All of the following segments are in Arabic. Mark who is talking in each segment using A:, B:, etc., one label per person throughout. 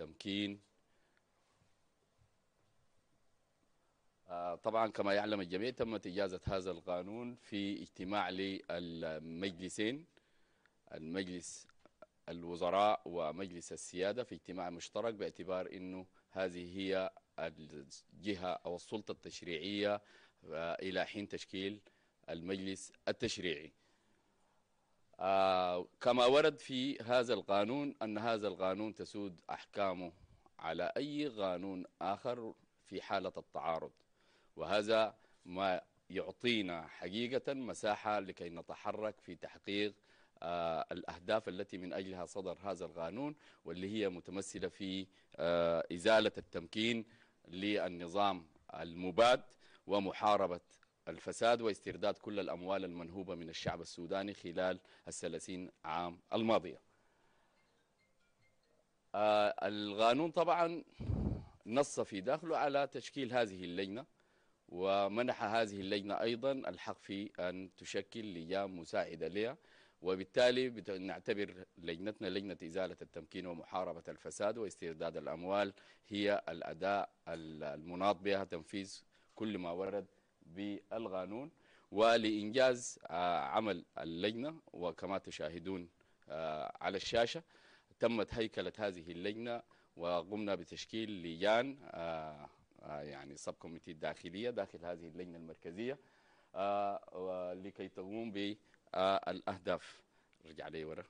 A: تمكين آه، طبعا كما يعلم الجميع تمت إجازة هذا القانون في اجتماع للمجلسين المجلس الوزراء ومجلس السيادة في اجتماع مشترك باعتبار أنه هذه هي الجهة أو السلطة التشريعية آه، إلى حين تشكيل المجلس التشريعي آه، كما ورد في هذا القانون أن هذا القانون تسود أحكامه على أي قانون آخر في حالة التعارض وهذا ما يعطينا حقيقة مساحة لكي نتحرك في تحقيق آه، الأهداف التي من أجلها صدر هذا القانون واللي هي متمثلة في آه، إزالة التمكين للنظام المباد ومحاربة الفساد واسترداد كل الأموال المنهوبة من الشعب السوداني خلال الثلاثين عام الماضية آه، القانون طبعا نص في داخله على تشكيل هذه اللجنة ومنح هذه اللجنة أيضا الحق في أن تشكل لجان مساعدة لها وبالتالي نعتبر لجنتنا لجنة إزالة التمكين ومحاربة الفساد واسترداد الأموال هي الأداء المناط بها تنفيذ كل ما ورد بالقانون ولإنجاز آه، عمل اللجنة وكما تشاهدون آه، على الشاشة تمت هيكلة هذه اللجنة وقمنا بتشكيل لجان آه، يعني سب كوميتي الداخلية داخل هذه اللجنة المركزية لكي تقوم بالأهداف رجع لي ورا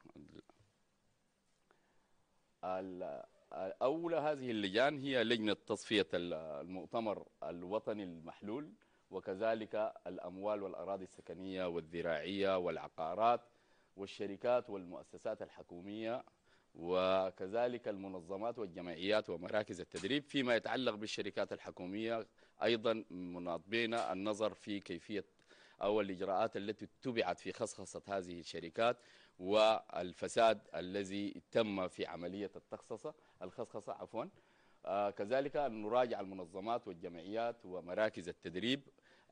A: أولى هذه اللجان هي لجنة تصفية المؤتمر الوطني المحلول وكذلك الأموال والأراضي السكنية والذراعية والعقارات والشركات والمؤسسات الحكومية وكذلك المنظمات والجمعيات ومراكز التدريب فيما يتعلق بالشركات الحكومية أيضا مناطبين النظر في كيفية أو الإجراءات التي اتبعت في خصخصة هذه الشركات والفساد الذي تم في عملية التخصصة الخصخصة عفواً آه، كذلك أن نراجع المنظمات والجمعيات ومراكز التدريب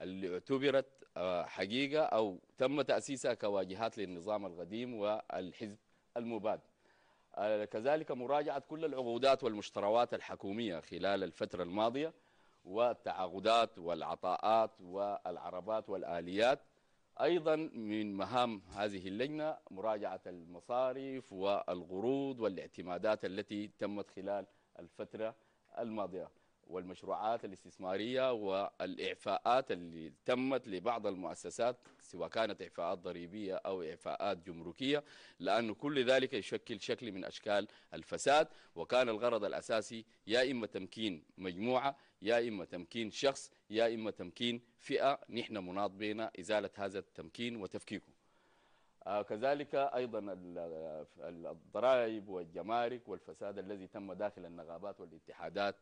A: اللي اعتبرت آه، حقيقة أو تم تأسيسها كواجهات للنظام القديم والحزب المباد آه، كذلك مراجعة كل العقودات والمشتروات الحكومية خلال الفترة الماضية والتعاقدات والعطاءات والعربات والآليات أيضا من مهام هذه اللجنة مراجعة المصارف والقروض والاعتمادات التي تمت خلال الفترة الماضية والمشروعات الاستثمارية والإعفاءات اللي تمت لبعض المؤسسات سواء كانت إعفاءات ضريبية أو إعفاءات جمركية لأن كل ذلك يشكل شكل من أشكال الفساد وكان الغرض الأساسي يا إما تمكين مجموعة يا إما تمكين شخص يا إما تمكين فئة نحن مناض إزالة هذا التمكين وتفكيكه آه، كذلك أيضا الضرائب والجمارك والفساد الذي تم داخل النغابات والاتحادات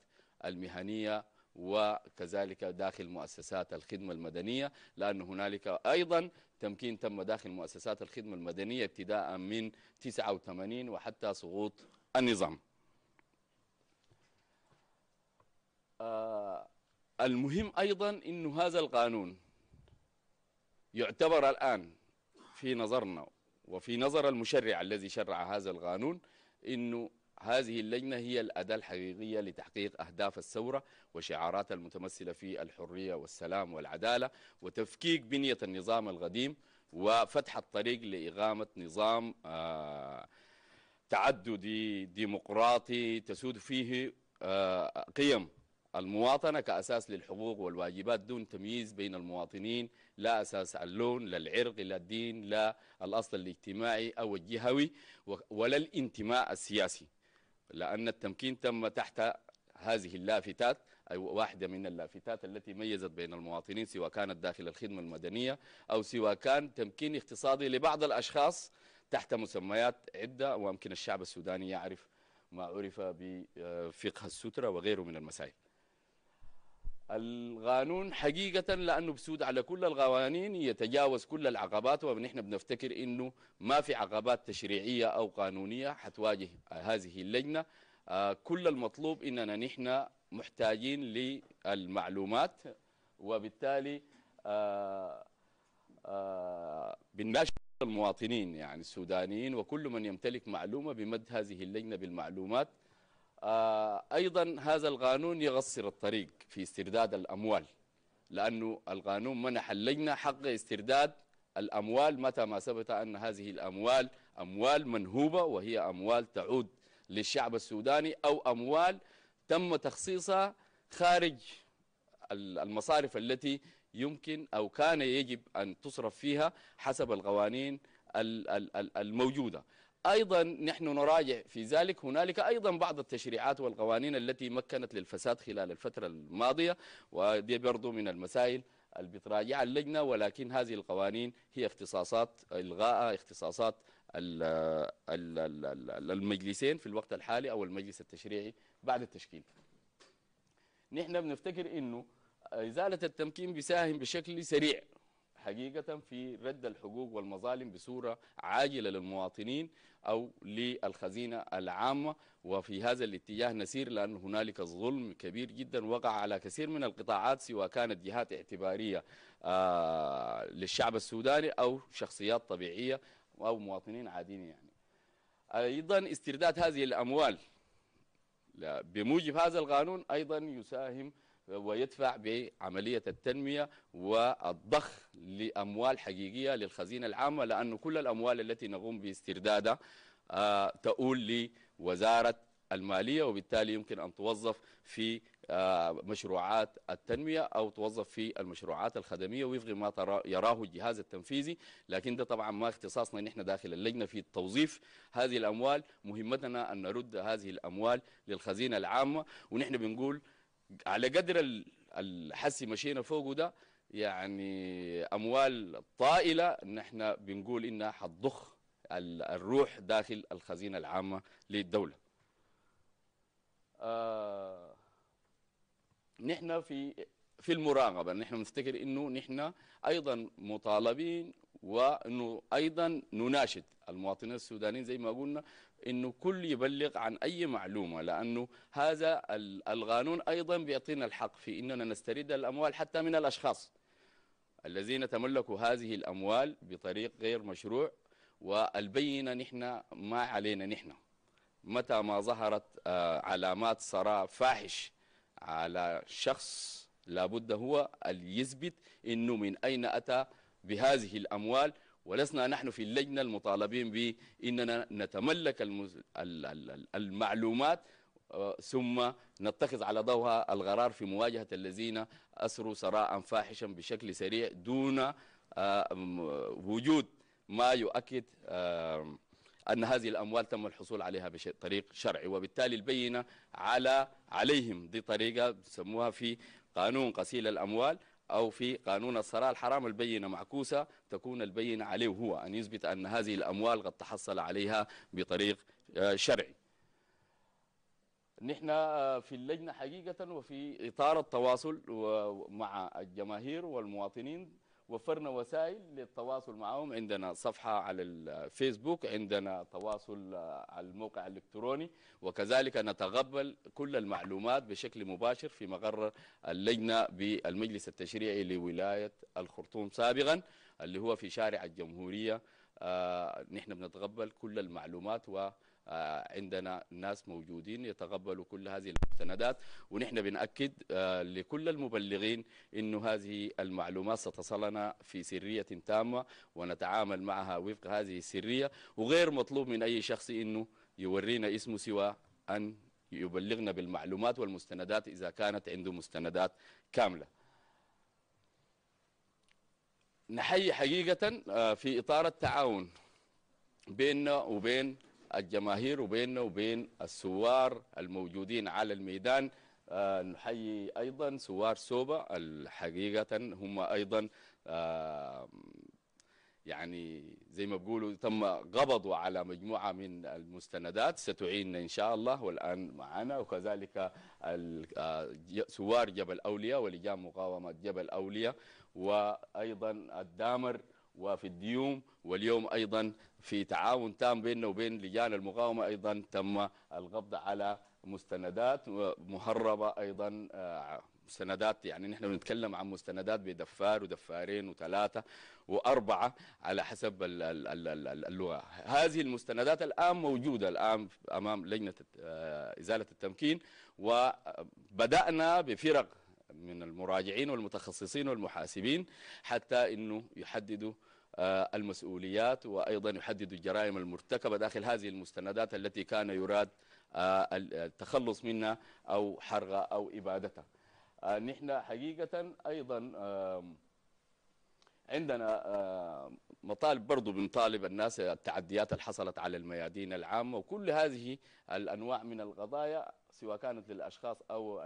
A: المهنية وكذلك داخل مؤسسات الخدمة المدنية لأن هنالك أيضا تمكين تم داخل مؤسسات الخدمة المدنية ابتداء من 89 وحتى سقوط النظام آه، المهم أيضا أن هذا القانون يعتبر الآن في نظرنا وفي نظر المشرع الذي شرع هذا القانون أنه هذه اللجنة هي الأداة الحقيقية لتحقيق أهداف الثورة وشعارات المتمثلة في الحرية والسلام والعدالة وتفكيك بنية النظام القديم وفتح الطريق لإقامة نظام آه، تعددي ديمقراطي تسود فيه آه، قيم المواطنة كأساس للحقوق والواجبات دون تمييز بين المواطنين لا أساس اللون لا العرق لا الدين لا الأصل الاجتماعي أو الجهوي ولا الانتماء السياسي لأن التمكين تم تحت هذه اللافتات أي واحدة من اللافتات التي ميزت بين المواطنين سواء كانت داخل الخدمة المدنية أو سواء كان تمكين اقتصادي لبعض الأشخاص تحت مسميات عدة ويمكن الشعب السوداني يعرف ما عرف بفقه السترة وغيره من المسائل القانون حقيقة لأنه بسود على كل القوانين يتجاوز كل العقبات ونحن بنفتكر أنه ما في عقبات تشريعية أو قانونية حتواجه هذه اللجنة آه، كل المطلوب أننا نحن محتاجين للمعلومات وبالتالي آه، آه، بنناشد المواطنين يعني السودانيين وكل من يمتلك معلومة بمد هذه اللجنة بالمعلومات آه، أيضا هذا القانون يغصر الطريق في استرداد الأموال لأنه القانون منح اللجنة حق استرداد الأموال متى ما ثبت أن هذه الأموال أموال منهوبة وهي أموال تعود للشعب السوداني أو أموال تم تخصيصها خارج المصارف التي يمكن أو كان يجب أن تصرف فيها حسب القوانين الموجودة أيضا نحن نراجع في ذلك هنالك أيضا بعض التشريعات والقوانين التي مكنت للفساد خلال الفترة الماضية ودي برضو من المسائل اللي بتراجع اللجنة ولكن هذه القوانين هي اختصاصات إلغاء اختصاصات المجلسين في الوقت الحالي أو المجلس التشريعي بعد التشكيل نحن بنفتكر أنه إزالة التمكين بيساهم بشكل سريع حقيقة في رد الحقوق والمظالم بصورة عاجلة للمواطنين أو للخزينة العامة وفي هذا الاتجاه نسير لأن هنالك ظلم كبير جدا وقع على كثير من القطاعات سواء كانت جهات اعتبارية آه، للشعب السوداني أو شخصيات طبيعية أو مواطنين عاديين يعني أيضا استرداد هذه الأموال بموجب هذا القانون أيضا يساهم ويدفع بعملية التنمية والضخ لأموال حقيقية للخزينة العامة لأن كل الأموال التي نقوم باستردادها آه، تؤول لوزارة المالية وبالتالي يمكن أن توظف في آه، مشروعات التنمية أو توظف في المشروعات الخدمية وفق ما يراه الجهاز التنفيذي لكن ده طبعا ما اختصاصنا نحن داخل اللجنة في توظيف هذه الأموال مهمتنا أن نرد هذه الأموال للخزينة العامة ونحن بنقول على قدر الحسي مشينا فوقه ده يعني اموال طائله نحن بنقول انها حتضخ الروح داخل الخزينه العامه للدوله. آه نحن في في المراقبه نحن نفتكر انه نحن ايضا مطالبين وانه ايضا نناشد المواطنين السودانيين زي ما قلنا انه كل يبلغ عن اي معلومه لانه هذا القانون ايضا بيعطينا الحق في اننا نسترد الاموال حتى من الاشخاص الذين تملكوا هذه الاموال بطريق غير مشروع والبينه نحن ما علينا نحن متى ما ظهرت آه، علامات صراع فاحش على شخص لابد هو اللي يثبت انه من اين اتى بهذه الاموال ولسنا نحن في اللجنة المطالبين بأننا نتملك المعلومات آه، ثم نتخذ على ضوها القرار في مواجهة الذين أسروا سراء فاحشا بشكل سريع دون آه، وجود ما يؤكد آه، أن هذه الأموال تم الحصول عليها بطريق شرعي وبالتالي البينة على عليهم دي طريقة سموها في قانون غسيل الأموال أو في قانون الصراع الحرام البينة معكوسة تكون البينة عليه هو أن يثبت أن هذه الأموال قد تحصل عليها بطريق آه، شرعي نحن آه، في اللجنة حقيقة وفي إطار التواصل مع الجماهير والمواطنين وفرنا وسائل للتواصل معهم عندنا صفحة على الفيسبوك عندنا تواصل آه، على الموقع الإلكتروني وكذلك نتقبل كل المعلومات بشكل مباشر في مقر اللجنة بالمجلس التشريعي لولاية الخرطوم سابقا اللي هو في شارع الجمهورية آه، نحن بنتقبل كل المعلومات و آه، عندنا ناس موجودين يتقبلوا كل هذه المستندات ونحن بنأكد آه، لكل المبلغين أنه هذه المعلومات ستصلنا في سرية تامة ونتعامل معها وفق هذه السرية وغير مطلوب من أي شخص أنه يورينا اسمه سوى أن يبلغنا بالمعلومات والمستندات إذا كانت عنده مستندات كاملة نحيي حقيقة آه، في إطار التعاون بيننا وبين الجماهير وبيننا وبين السوار الموجودين على الميدان آه، نحيي أيضا سوار سوبا الحقيقة هم أيضا آه، يعني زي ما بقولوا تم قبضوا على مجموعة من المستندات ستعيننا إن شاء الله والآن معنا وكذلك آه، سوار جبل أولياء ولجان مقاومة جبل أولياء وأيضا الدامر وفي الديوم واليوم أيضا في تعاون تام بيننا وبين لجان المقاومة أيضا تم القبض على مستندات مهربة أيضا مستندات آه، يعني نحن بنتكلم عن مستندات بدفار ودفارين وثلاثة وأربعة على حسب اللغة هذه المستندات الآن موجودة الآن أمام لجنة آه، إزالة التمكين وبدأنا بفرق من المراجعين والمتخصصين والمحاسبين حتى انه يحددوا آه، المسؤوليات وأيضا يحدد الجرائم المرتكبة داخل هذه المستندات التي كان يراد آه، التخلص منها أو حرقها أو إبادتها آه، نحن حقيقة أيضا عندنا مطالب برضو بنطالب الناس التعديات اللي حصلت على الميادين العامة وكل هذه الأنواع من القضايا سواء كانت للأشخاص أو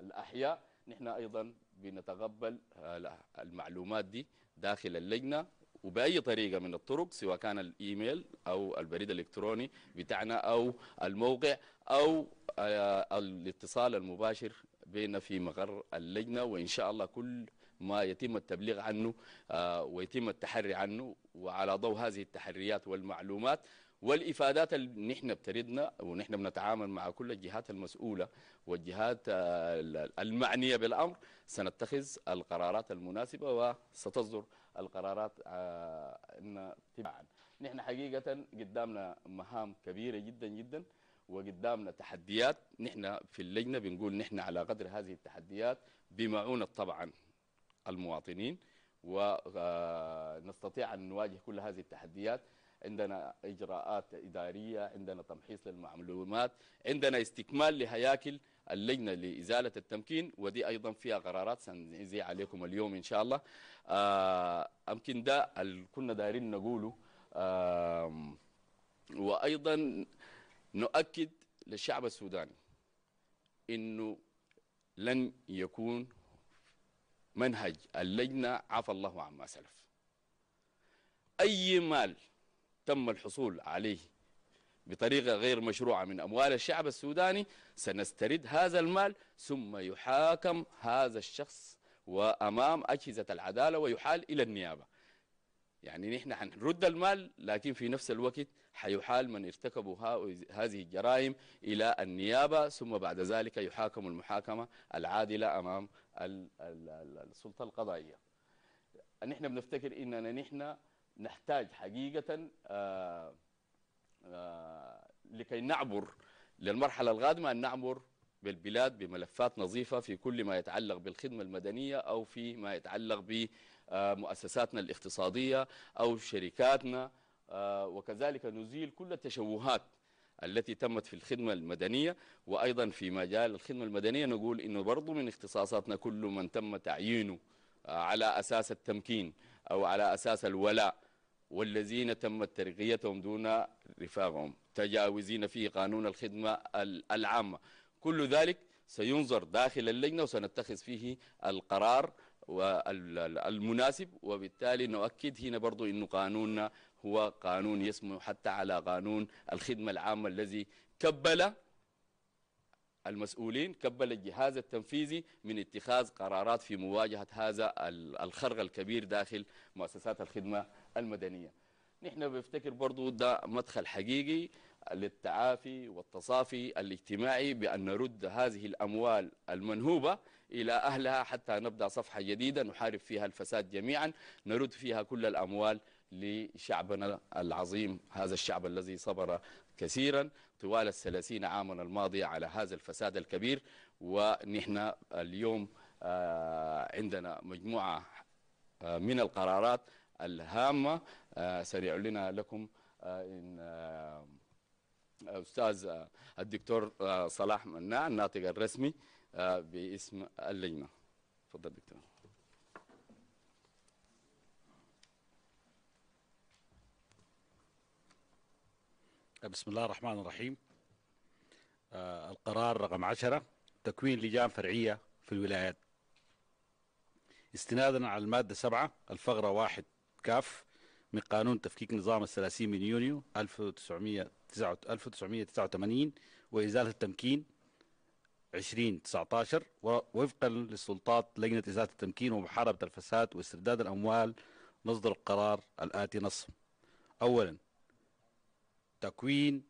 A: الأحياء نحن أيضا بنتقبل آه، المعلومات دي داخل اللجنه وباي طريقه من الطرق سواء كان الايميل او البريد الالكتروني بتاعنا او الموقع او آه، الاتصال المباشر بيننا في مقر اللجنه وان شاء الله كل ما يتم التبليغ عنه آه، ويتم التحري عنه وعلى ضوء هذه التحريات والمعلومات والافادات اللي نحن بتردنا ونحن بنتعامل مع كل الجهات المسؤوله والجهات المعنيه بالامر سنتخذ القرارات المناسبه وستصدر القرارات آه، تبعا نحن حقيقه قدامنا مهام كبيره جدا جدا وقدامنا تحديات نحن في اللجنه بنقول نحن على قدر هذه التحديات بمعونه طبعا المواطنين ونستطيع آه، ان نواجه كل هذه التحديات عندنا إجراءات إدارية عندنا تمحيص للمعلومات عندنا استكمال لهياكل اللجنة لإزالة التمكين ودي أيضا فيها قرارات سنزي عليكم اليوم إن شاء الله أمكن آه، ده اللي كنا دايرين نقوله وأيضا نؤكد للشعب السوداني أنه لن يكون منهج اللجنة عفى الله عما سلف أي مال تم الحصول عليه بطريقة غير مشروعة من أموال الشعب السوداني سنسترد هذا المال ثم يحاكم هذا الشخص وأمام أجهزة العدالة ويحال إلى النيابة يعني نحن حنرد المال لكن في نفس الوقت حيحال من ارتكبوا هذه الجرائم إلى النيابة ثم بعد ذلك يحاكم المحاكمة العادلة أمام السلطة القضائية نحن بنفتكر إننا نحن نحتاج حقيقة آه، آه، لكي نعبر للمرحلة القادمة أن نعبر بالبلاد بملفات نظيفة في كل ما يتعلق بالخدمة المدنية أو في ما يتعلق بمؤسساتنا الاقتصادية أو شركاتنا آه، وكذلك نزيل كل التشوهات التي تمت في الخدمة المدنية وأيضا في مجال الخدمة المدنية نقول أنه برضو من اختصاصاتنا كل من تم تعيينه على أساس التمكين أو على أساس الولاء والذين تمت ترقيتهم دون رفاقهم تجاوزين فيه قانون الخدمة العامة كل ذلك سينظر داخل اللجنة وسنتخذ فيه القرار والمناسب وبالتالي نؤكد هنا برضو أن قانوننا هو قانون يسمو حتى على قانون الخدمة العامة الذي كبل المسؤولين كبل الجهاز التنفيذي من اتخاذ قرارات في مواجهة هذا الخرق الكبير داخل مؤسسات الخدمة المدنية نحن بنفتكر برضو ده مدخل حقيقي للتعافي والتصافي الاجتماعي بأن نرد هذه الأموال المنهوبة إلى أهلها حتى نبدأ صفحة جديدة نحارب فيها الفساد جميعا نرد فيها كل الأموال لشعبنا العظيم هذا الشعب الذي صبر كثيرا طوال الثلاثين عاما الماضية على هذا الفساد الكبير ونحن اليوم آه، عندنا مجموعة آه، من القرارات الهامة آه، سنعلنها لكم إن أستاذ الدكتور صلاح مناع الناطق الرسمي باسم اللجنة تفضل دكتور
B: بسم الله الرحمن الرحيم آه القرار رقم 10 تكوين لجان فرعية في الولايات استنادا على المادة 7 الفقرة 1 كاف من قانون تفكيك نظام الثلاثين من يونيو 1989 وإزالة التمكين 2019 وفقا للسلطات لجنة إزالة التمكين ومحاربة الفساد واسترداد الأموال مصدر القرار الآتي نص أولا تكوين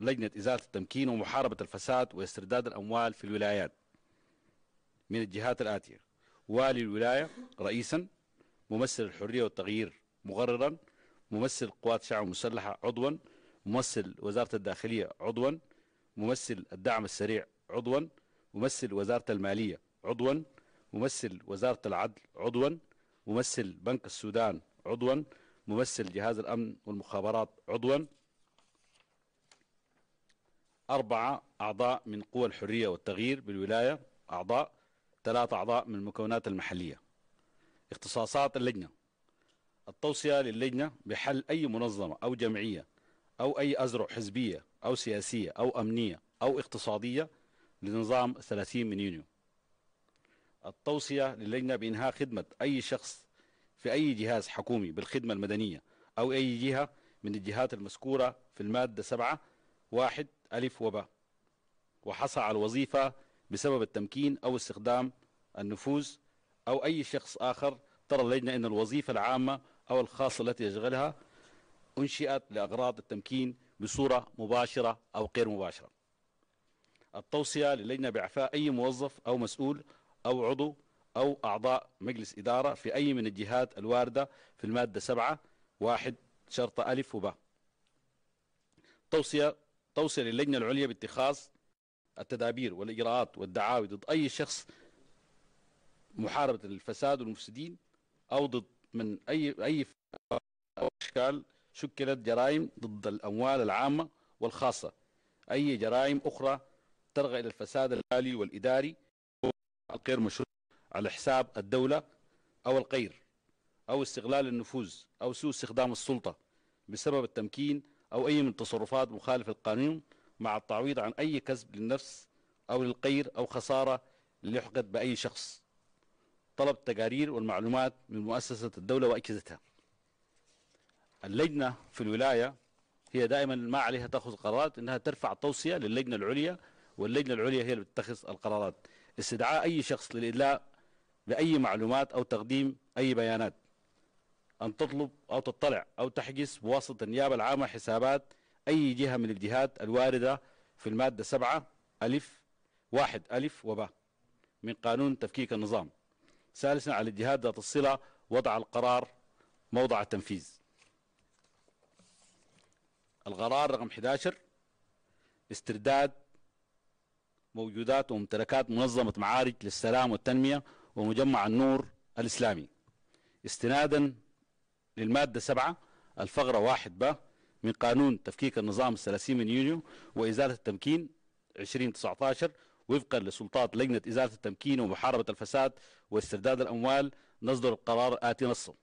B: لجنة إزالة التمكين ومحاربة الفساد واسترداد الأموال في الولايات من الجهات الآتية والي الولاية رئيسا ممثل الحرية والتغيير مغررا ممثل قوات شعب المسلحة عضوا ممثل وزارة الداخلية عضوا ممثل الدعم السريع عضوا ممثل وزارة المالية عضوا ممثل وزارة العدل عضوا ممثل بنك السودان عضوا ممثل جهاز الأمن والمخابرات عضوا أربعة أعضاء من قوى الحرية والتغيير بالولاية أعضاء ثلاثة أعضاء من المكونات المحلية اختصاصات اللجنة التوصية للجنة بحل أي منظمة أو جمعية أو أي أزرع حزبية أو سياسية أو أمنية أو اقتصادية لنظام 30 من يونيو التوصية للجنة بإنهاء خدمة أي شخص في أي جهاز حكومي بالخدمة المدنية أو أي جهة من الجهات المذكورة في المادة 7 واحد ألف وباء وحصل على الوظيفة بسبب التمكين أو استخدام النفوذ أو أي شخص آخر ترى اللجنة أن الوظيفة العامة أو الخاصة التي يشغلها أنشئت لأغراض التمكين بصورة مباشرة أو غير مباشرة التوصية للجنة بإعفاء أي موظف أو مسؤول أو عضو أو أعضاء مجلس إدارة في أي من الجهات الواردة في المادة سبعة واحد شرطة ألف وباء توصية توصل اللجنة العليا باتخاذ التدابير والإجراءات والدعاوي ضد أي شخص محاربة الفساد والمفسدين أو ضد من أي أي أشكال شكلت جرائم ضد الأموال العامة والخاصة أي جرائم أخرى ترغى إلى الفساد المالي والإداري غير مشروع على حساب الدولة أو القير أو استغلال النفوذ أو سوء استخدام السلطة بسبب التمكين أو أي من التصرفات مخالفة للقانون مع التعويض عن أي كسب للنفس أو للقير أو خسارة ليحقد بأي شخص طلب التقارير والمعلومات من مؤسسة الدولة وأجهزتها اللجنة في الولاية هي دائما ما عليها تأخذ قرارات إنها ترفع توصية للجنة العليا واللجنة العليا هي اللي بتتخذ القرارات استدعاء أي شخص للإدلاء بأي معلومات أو تقديم أي بيانات أن تطلب أو تطلع أو تحجز بواسطة النيابة العامة حسابات أي جهة من الجهات الواردة في المادة 7 ألف واحد ألف وباء من قانون تفكيك النظام ثالثا على الجهات ذات الصلة وضع القرار موضع التنفيذ القرار رقم 11 استرداد موجودات وممتلكات منظمة معارج للسلام والتنمية ومجمع النور الإسلامي استنادا للمادة 7 الفقرة 1 ب من قانون تفكيك النظام الثلاثي من يونيو وإزالة التمكين 2019 وفقا لسلطات لجنة إزالة التمكين ومحاربة الفساد واسترداد الأموال نصدر القرار آتي نصا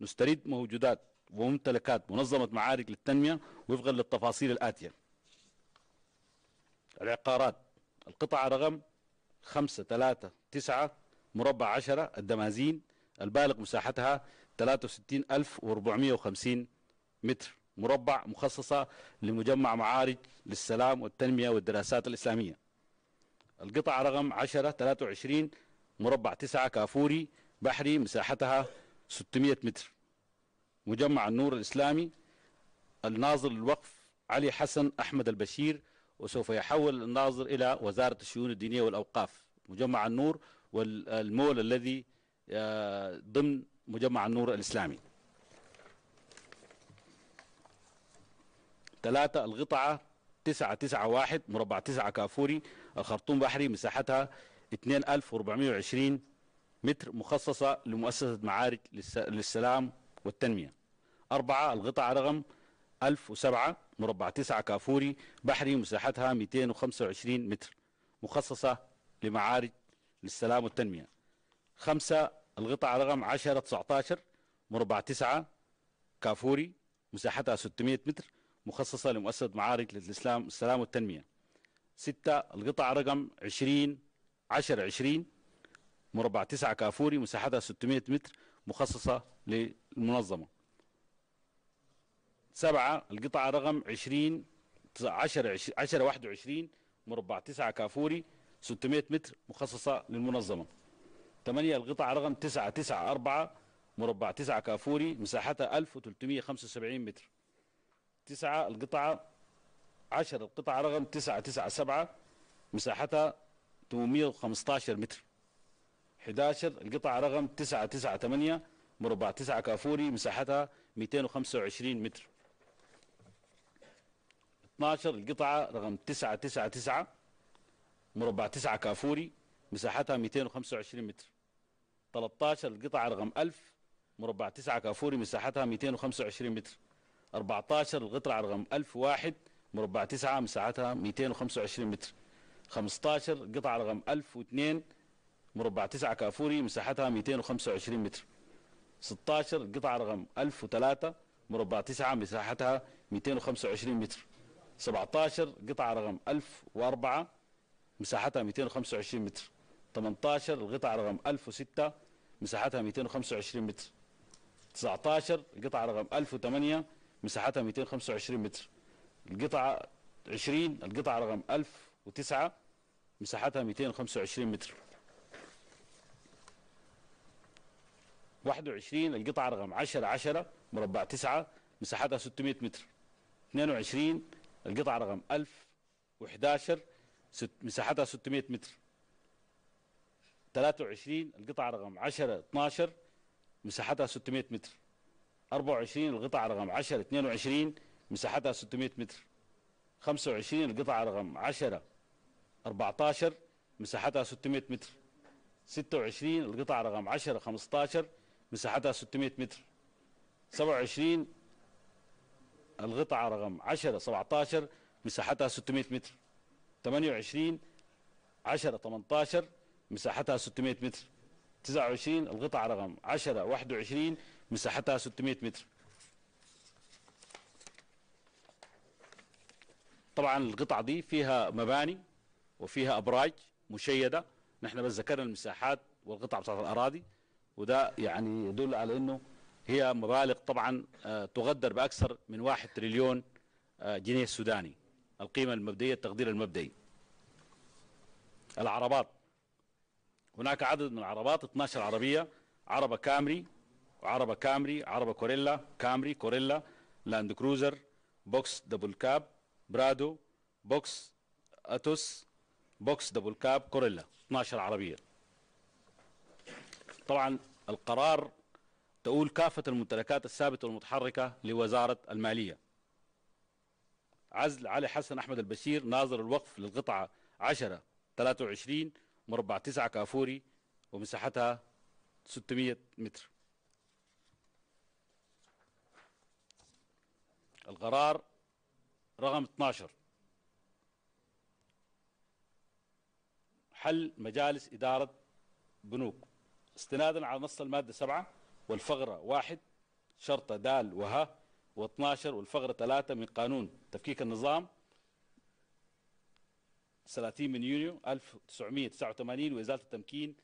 B: نسترد موجودات وممتلكات منظمة معارك للتنمية وفقا للتفاصيل الآتية العقارات القطعة رقم 539 مربع 10 الدمازين البالغ مساحتها 63450 متر مربع مخصصة لمجمع معارج للسلام والتنمية والدراسات الإسلامية القطعة رقم 10 23 مربع 9 كافوري بحري مساحتها 600 متر مجمع النور الإسلامي الناظر للوقف علي حسن أحمد البشير وسوف يحول الناظر إلى وزارة الشؤون الدينية والأوقاف مجمع النور والمول الذي آه، ضمن مجمع النور الإسلامي ثلاثة القطعة 991 مربع 9 كافوري الخرطوم بحري مساحتها 2420 متر مخصصة لمؤسسة معارك للسلام والتنمية أربعة القطعة رقم 1007 مربع 9 كافوري بحري مساحتها 225 متر مخصصة لمعارك للسلام والتنمية خمسة القطعة رقم 10 19 مربع 9 كافوري مساحتها 600 متر مخصصة لمؤسسة معارك للإسلام السلام والتنمية ستة القطعة رقم 20 10 20 مربع 9 كافوري مساحتها 600 متر مخصصة للمنظمة سبعة القطعة رقم 20 10 10 21 مربع 9 كافوري 600 متر مخصصة للمنظمة 8 القطعة رقم 994 مربع 9 كافوري مساحتها 1375 متر 9 القطعة 10 القطعة رقم 997 مساحتها 815 متر 11 القطعة رقم 998 مربع 9 كافوري مساحتها 225 متر 12 القطعة رقم 999 مربع 9 كافوري مساحتها 225 متر 13 القطعة رقم 1000 مربع 9 كافوري مساحتها 225 متر 14 القطعة رقم 1001 مربع 9 مساحتها 225 متر 15 قطعة رقم 1002 مربع 9 كافوري مساحتها 225 متر 16 قطعة رقم 1003 مربع 9 مساحتها 225 متر 17 قطعة رقم 1004 مساحتها 225 متر 18 القطعة رقم 1006 مساحتها 225 متر 19 القطعة رقم 1008 مساحتها 225 متر القطعة 20 القطعة رقم 1009 مساحتها 225 متر 21 القطعة رقم 10 10 مربع 9 مساحتها 600 متر 22 القطعة رقم 1011 مساحتها 600 متر 23 القطعة رقم 10 12 مساحتها 600 متر 24 القطعة رقم 10 22 مساحتها 600 متر 25 القطعة رقم 10 14 مساحتها 600 متر 26 القطعة رقم 10 15 مساحتها 600 متر 27 القطعة رقم 10 17 مساحتها 600 متر 28 10 18 مساحتها 600 متر 29 القطعة رقم 10 21 مساحتها 600 متر طبعا القطعة دي فيها مباني وفيها أبراج مشيدة نحن بس ذكرنا المساحات والقطع بتاعت الأراضي وده يعني يدل على أنه هي مبالغ طبعا آه، تغدر بأكثر من واحد تريليون آه، جنيه سوداني القيمة المبدئية التقدير المبدئي العربات هناك عدد من العربات 12 عربية عربة كامري وعربة كامري عربة كوريلا كامري كوريلا لاند كروزر بوكس دبل كاب برادو بوكس أتوس بوكس دبل كاب كوريلا 12 عربية طبعا القرار تقول كافة الممتلكات الثابتة والمتحركة لوزارة المالية عزل علي حسن أحمد البشير ناظر الوقف للقطعة 10 23 مربع 9 كافوري ومساحتها 600 متر القرار رقم 12 حل مجالس إدارة بنوك استنادا على نص المادة 7 والفقرة 1 شرطة دال وها و12 والفقرة 3 من قانون تفكيك النظام 30 من يونيو 1989 وإزالة التمكين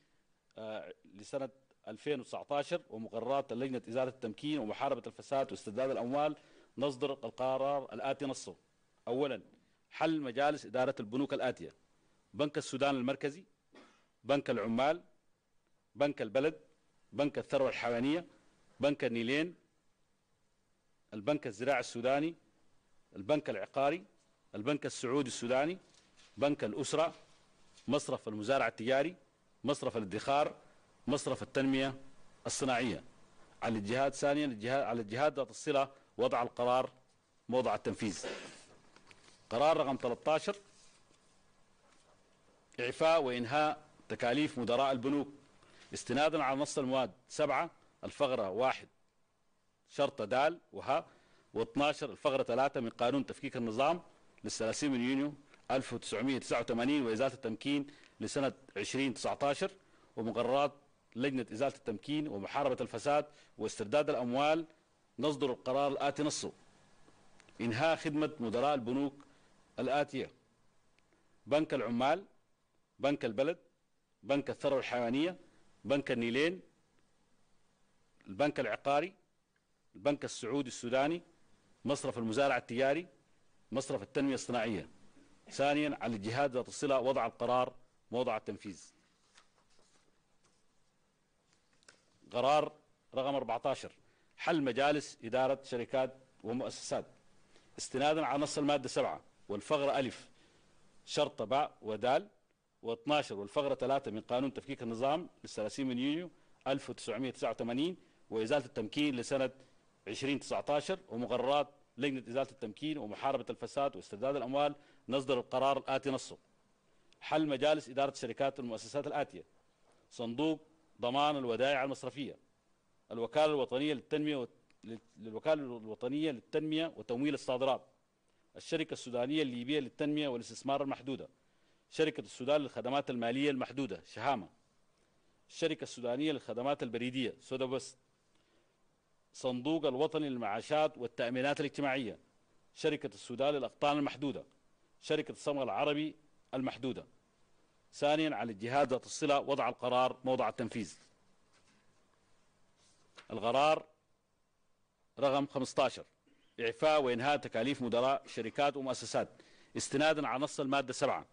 B: آه، لسنة 2019 ومقررات لجنة إزالة التمكين ومحاربة الفساد واسترداد الأموال نصدر القرار الآتي نصه أولا حل مجالس إدارة البنوك الآتية بنك السودان المركزي بنك العمال بنك البلد بنك الثروة الحيوانية بنك النيلين البنك الزراعي السوداني البنك العقاري البنك السعودي السوداني بنك الأسرة مصرف المزارع التجاري مصرف الادخار مصرف التنمية الصناعية على الجهات ثانيا الجهات على الجهات ذات الصلة وضع القرار موضع التنفيذ قرار رقم 13 إعفاء وإنهاء تكاليف مدراء البنوك استنادا على نص المواد 7 الفقرة 1 شرطة دال وها و12 الفقرة 3 من قانون تفكيك النظام لل 30 من يونيو 1989 وإزالة التمكين لسنة 2019 ومقررات لجنة إزالة التمكين ومحاربة الفساد واسترداد الأموال نصدر القرار الآتي نصه إنهاء خدمة مدراء البنوك الآتية بنك العمال بنك البلد بنك الثروة الحيوانية بنك النيلين البنك العقاري البنك السعودي السوداني مصرف المزارع التجاري مصرف التنمية الصناعية ثانيا على الجهات ذات الصلة وضع القرار موضع التنفيذ قرار رقم 14 حل مجالس إدارة شركات ومؤسسات استنادا على نص المادة 7 والفقرة ألف شرطة باء ودال و12 والفقرة 3 من قانون تفكيك النظام 30 من يونيو 1989 وإزالة التمكين لسنة 2019 ومقررات لجنة إزالة التمكين ومحاربة الفساد واسترداد الأموال نصدر القرار الآتي نصه حل مجالس إدارة الشركات والمؤسسات الآتية صندوق ضمان الودائع المصرفية الوكالة الوطنية للتنمية للوكالة الوطنية للتنمية وتمويل الصادرات الشركة السودانية الليبية للتنمية والاستثمار المحدودة شركة السودان للخدمات المالية المحدودة شهامة الشركة السودانية للخدمات البريدية سودا بوست صندوق الوطني للمعاشات والتأمينات الاجتماعية شركة السودان للأقطان المحدودة شركة الصمغ العربي المحدودة ثانيا على الجهات ذات الصلة وضع القرار موضع التنفيذ القرار رقم 15 إعفاء وإنهاء تكاليف مدراء شركات ومؤسسات استنادا على نص المادة 7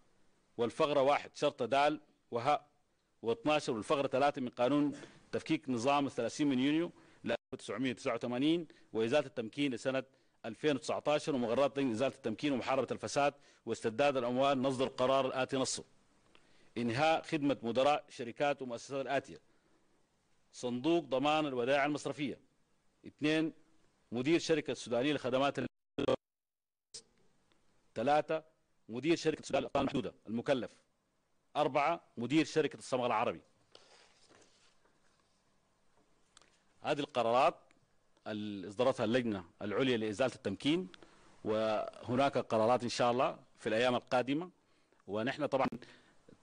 B: والفقرة 1 شرط دال وهاء و12 والفقرة 3 من قانون تفكيك نظام 30 من يونيو 1989 وإزالة التمكين لسنة 2019 ومغرات إزالة التمكين ومحاربة الفساد واسترداد الأموال نصدر القرار الآتي نصه إنهاء خدمة مدراء شركات ومؤسسات الآتية صندوق ضمان الودائع المصرفية اثنين مدير شركة السودانية لخدمات ثلاثة مدير شركة السودان الأقطان المحدودة المكلف أربعة مدير شركة الصمغ العربي هذه القرارات اصدرتها اللجنه العليا لازاله التمكين وهناك قرارات ان شاء الله في الايام القادمه ونحن طبعا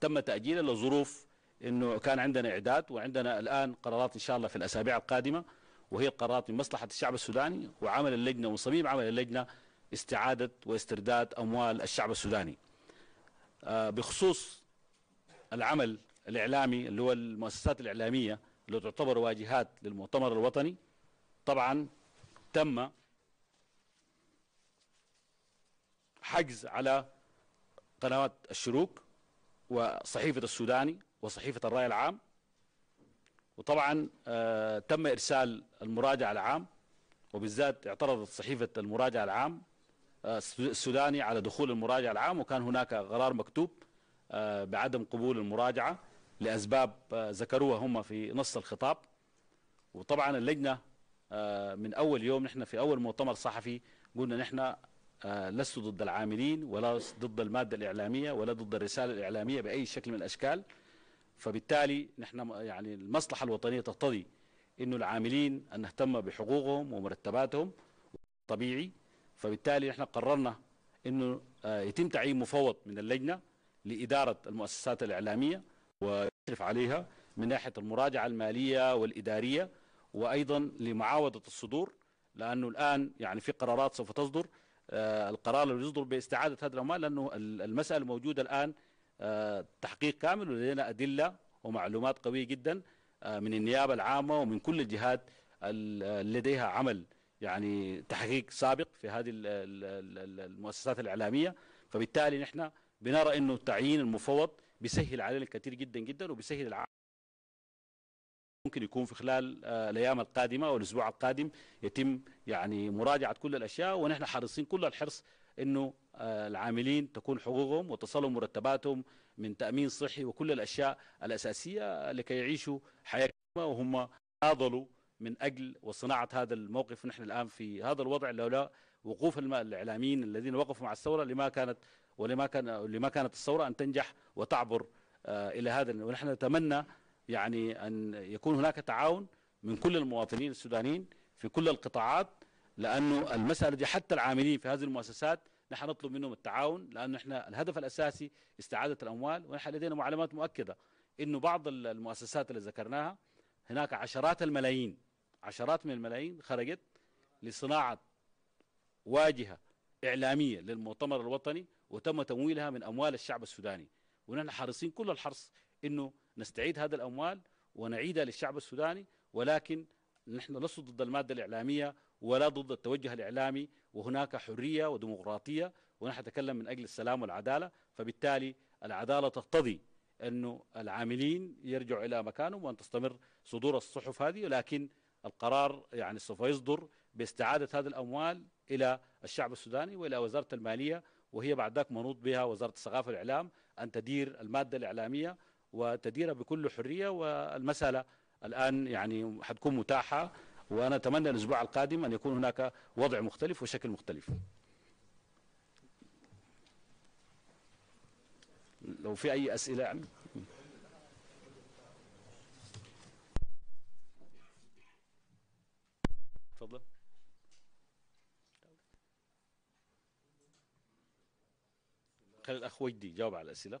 B: تم تاجيلها لظروف انه كان عندنا اعداد وعندنا الان قرارات ان شاء الله في الاسابيع القادمه وهي القرارات من مصلحه الشعب السوداني وعمل اللجنه وصميم عمل اللجنه استعاده واسترداد اموال الشعب السوداني. آه، بخصوص العمل الاعلامي اللي هو المؤسسات الاعلاميه اللي تعتبر واجهات للمؤتمر الوطني طبعا تم حجز على قنوات الشروق وصحيفة السوداني وصحيفة الرأي العام وطبعا آه، تم إرسال المراجعة العام وبالذات اعترضت صحيفة المراجعة العام آه، السوداني على دخول المراجعة العام وكان هناك قرار مكتوب آه، بعدم قبول المراجعة لأسباب ذكروها هم في نص الخطاب وطبعا اللجنة آه، من اول يوم نحن في اول مؤتمر صحفي قلنا نحن آه، لست ضد العاملين ولا ضد الماده الاعلاميه ولا ضد الرساله الاعلاميه باي شكل من الاشكال فبالتالي نحن يعني المصلحه الوطنيه تقتضي انه العاملين ان نهتم بحقوقهم ومرتباتهم طبيعي فبالتالي نحن قررنا انه آه، يتم تعيين مفوض من اللجنه لاداره المؤسسات الاعلاميه ويشرف عليها من ناحيه المراجعه الماليه والاداريه وأيضا لمعاودة الصدور لأنه الآن يعني في قرارات سوف تصدر آه، القرار اللي يصدر باستعادة هذا الأموال لأنه المسألة الموجودة الآن آه، تحقيق كامل ولدينا أدلة ومعلومات قوية جدا آه، من النيابة العامة ومن كل الجهات لديها عمل يعني تحقيق سابق في هذه المؤسسات الإعلامية فبالتالي نحن بنرى أنه تعيين المفوض بيسهل علينا الكثير جدا جدا وبيسهل العمل ممكن يكون في خلال آه، الايام القادمه والاسبوع القادم يتم يعني مراجعه كل الاشياء ونحن حريصين كل الحرص انه آه، العاملين تكون حقوقهم وتصلهم مرتباتهم من تامين صحي وكل الاشياء الاساسيه لكي يعيشوا حياه كريمه وهم ناضلوا من اجل وصناعه هذا الموقف نحن الان في هذا الوضع لولا وقوف الاعلاميين الذين وقفوا مع الثوره لما كانت ولما كان لما كانت الثوره ان تنجح وتعبر آه، الى هذا ونحن نتمنى يعني أن يكون هناك تعاون من كل المواطنين السودانيين في كل القطاعات لأنه المسألة دي حتى العاملين في هذه المؤسسات نحن نطلب منهم التعاون لأنه إحنا الهدف الأساسي استعادة الأموال ونحن لدينا معلومات مؤكدة أنه بعض المؤسسات اللي ذكرناها هناك عشرات الملايين عشرات من الملايين خرجت لصناعة واجهة إعلامية للمؤتمر الوطني وتم تمويلها من أموال الشعب السوداني ونحن حريصين كل الحرص أنه نستعيد هذه الأموال ونعيدها للشعب السوداني ولكن نحن لسنا ضد المادة الإعلامية ولا ضد التوجه الإعلامي وهناك حرية وديمقراطية ونحن نتكلم من أجل السلام والعدالة فبالتالي العدالة تقتضي أنه العاملين يرجعوا إلى مكانهم وأن تستمر صدور الصحف هذه ولكن القرار يعني سوف يصدر باستعادة هذه الأموال إلى الشعب السوداني وإلى وزارة المالية وهي بعد ذاك منوط بها وزارة الثقافة والإعلام أن تدير المادة الإعلامية وتديرها بكل حرية والمسألة الآن يعني حتكون متاحة وأنا أتمنى الأسبوع القادم أن يكون هناك وضع مختلف وشكل مختلف لو في أي أسئلة يعني تفضل خلي الأخ وجدي يجاوب على الأسئلة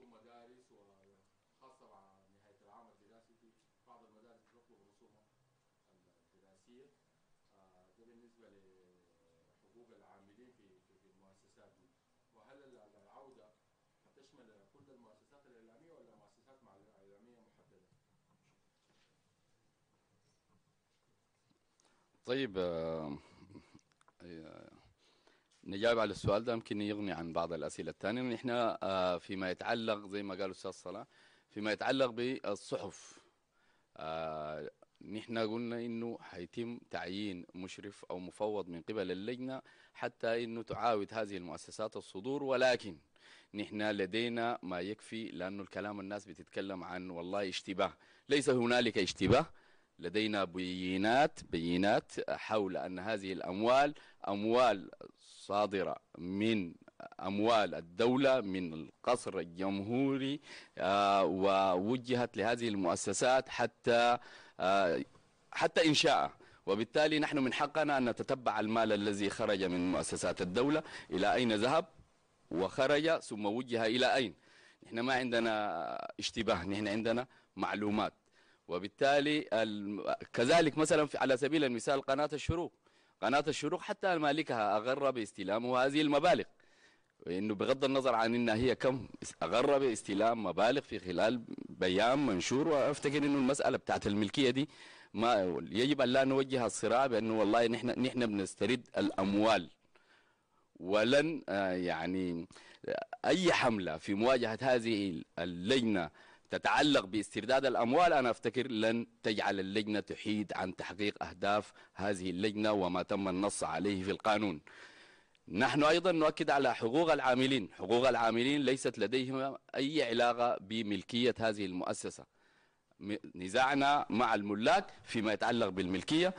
A: تدخل مدارس وخاصه مع نهايه العام الدراسي في بعض المدارس تطلب الرسوم الدراسيه آه، ده بالنسبه لحقوق العاملين في في المؤسسات دي
B: وهل العوده هتشمل كل المؤسسات الاعلاميه ولا مؤسسات اعلاميه محدده؟
A: طيب آه، آه، نجاوب على السؤال ده يمكن يغني عن بعض الاسئله الثانيه نحن آه، فيما يتعلق زي ما قال الاستاذ صلاح فيما يتعلق بالصحف آه، نحن قلنا انه حيتم تعيين مشرف او مفوض من قبل اللجنه حتى انه تعاود هذه المؤسسات الصدور ولكن نحن لدينا ما يكفي لانه الكلام الناس بتتكلم عن والله اشتباه ليس هنالك اشتباه لدينا بينات بينات حول أن هذه الأموال أموال صادرة من أموال الدولة من القصر الجمهوري آه، ووجهت لهذه المؤسسات حتى آه، حتى إنشاءها وبالتالي نحن من حقنا أن نتتبع المال الذي خرج من مؤسسات الدولة إلى أين ذهب وخرج ثم وجه إلى أين نحن ما عندنا اشتباه نحن عندنا معلومات وبالتالي كذلك مثلا على سبيل المثال قناة الشروق قناة الشروق حتى مالكها أغر باستلامه هذه المبالغ انه بغض النظر عن انها هي كم اغر باستلام مبالغ في خلال بيان منشور وافتكر انه المساله بتاعت الملكيه دي ما يجب ان لا نوجه الصراع بانه والله نحن نحن بنسترد الاموال ولن آه، يعني آه، اي حمله في مواجهه هذه اللجنه تتعلق باسترداد الأموال أنا أفتكر لن تجعل اللجنة تحيد عن تحقيق أهداف هذه اللجنة وما تم النص عليه في القانون نحن أيضا نؤكد على حقوق العاملين حقوق العاملين ليست لديهم أي علاقة بملكية هذه المؤسسة نزاعنا مع الملاك فيما يتعلق بالملكية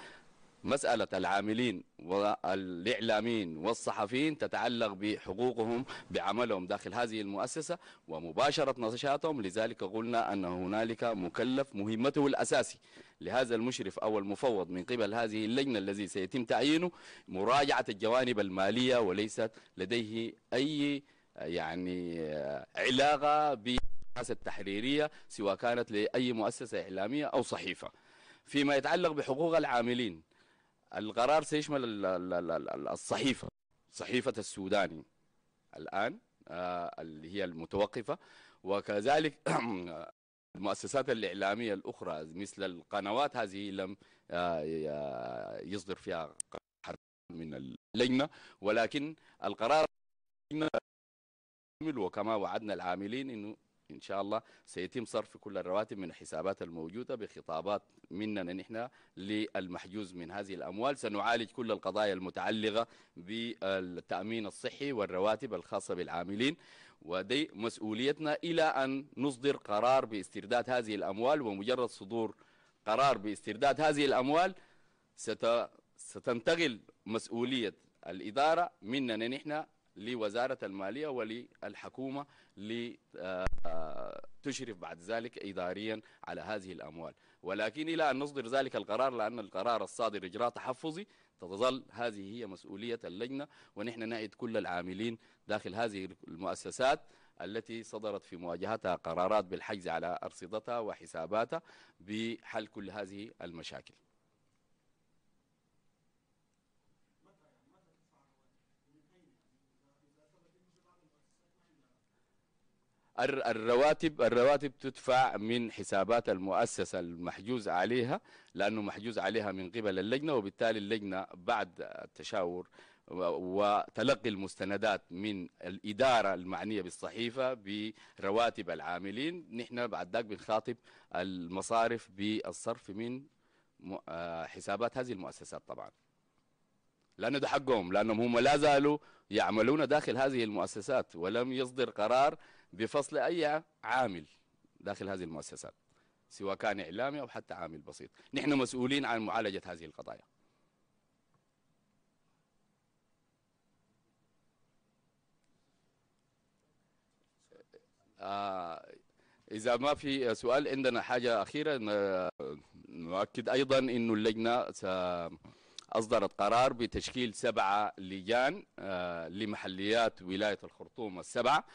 A: مسألة العاملين والإعلاميين والصحفيين تتعلق بحقوقهم بعملهم داخل هذه المؤسسة ومباشرة نشاطهم لذلك قلنا أن هنالك مكلف مهمته الأساسي لهذا المشرف أو المفوض من قبل هذه اللجنة الذي سيتم تعيينه مراجعة الجوانب المالية وليست لديه أي يعني علاقة بالمؤسسة التحريرية سواء كانت لأي مؤسسة إعلامية أو صحيفة فيما يتعلق بحقوق العاملين القرار سيشمل الصحيفة صحيفة السوداني الآن آه، اللي هي المتوقفة وكذلك المؤسسات الإعلامية الأخرى مثل القنوات هذه لم آه، آه، يصدر فيها قرار من اللجنة ولكن القرار وكما وعدنا العاملين أنه إن شاء الله سيتم صرف كل الرواتب من الحسابات الموجودة بخطابات مننا نحن للمحجوز من هذه الأموال سنعالج كل القضايا المتعلقة بالتأمين الصحي والرواتب الخاصة بالعاملين ودي مسؤوليتنا إلى أن نصدر قرار باسترداد هذه الأموال ومجرد صدور قرار باسترداد هذه الأموال ستنتقل مسؤولية الإدارة مننا نحن لوزارة المالية وللحكومة لتشرف آه، آه، بعد ذلك إداريا على هذه الأموال ولكن إلى أن نصدر ذلك القرار لأن القرار الصادر إجراء تحفظي تظل هذه هي مسؤولية اللجنة ونحن نعد كل العاملين داخل هذه المؤسسات التي صدرت في مواجهتها قرارات بالحجز على أرصدتها وحساباتها بحل كل هذه المشاكل الرواتب الرواتب تدفع من حسابات المؤسسه المحجوز عليها لانه محجوز عليها من قبل اللجنه وبالتالي اللجنه بعد التشاور وتلقي المستندات من الإدارة المعنية بالصحيفة برواتب العاملين نحن بعد ذاك بنخاطب المصارف بالصرف من آه، حسابات هذه المؤسسات طبعا لأنه ده حقهم لأنهم هم لا زالوا يعملون داخل هذه المؤسسات ولم يصدر قرار بفصل أي عامل داخل هذه المؤسسات سواء كان إعلامي أو حتى عامل بسيط نحن مسؤولين عن معالجة هذه القضايا آه إذا ما في سؤال عندنا حاجة أخيرة نؤكد أيضا أن اللجنة أصدرت قرار بتشكيل سبعة لجان آه لمحليات ولاية الخرطوم السبعة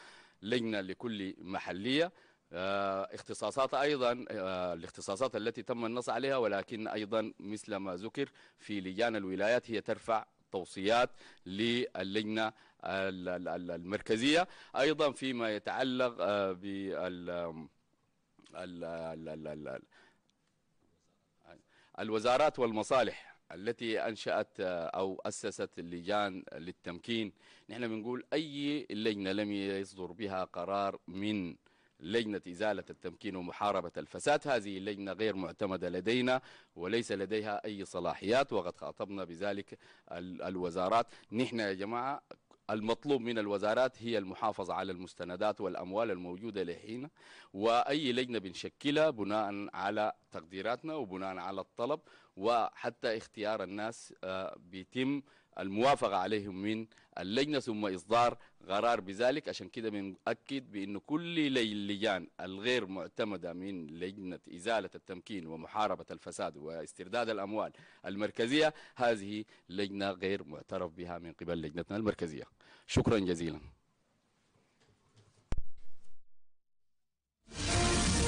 A: لجنه لكل محليه آه، اختصاصات ايضا آه، الاختصاصات التي تم النص عليها ولكن ايضا مثل ما ذكر في لجان الولايات هي ترفع توصيات للجنه المركزيه ايضا فيما يتعلق آه، بال الوزارات والمصالح التي انشات آه، او اسست اللجان للتمكين نحن بنقول اي لجنه لم يصدر بها قرار من لجنة إزالة التمكين ومحاربة الفساد هذه اللجنة غير معتمدة لدينا وليس لديها أي صلاحيات وقد خاطبنا بذلك الوزارات نحن يا جماعة المطلوب من الوزارات هي المحافظة على المستندات والأموال الموجودة لحين وأي لجنة بنشكلها بناء على تقديراتنا وبناء على الطلب وحتى اختيار الناس آه، بيتم الموافقة عليهم من اللجنة ثم إصدار قرار بذلك عشان كده بنأكد بأن كل اللجان الغير معتمدة من لجنة إزالة التمكين ومحاربة الفساد واسترداد الأموال المركزية هذه لجنة غير معترف بها من قبل لجنتنا المركزية شكرا جزيلا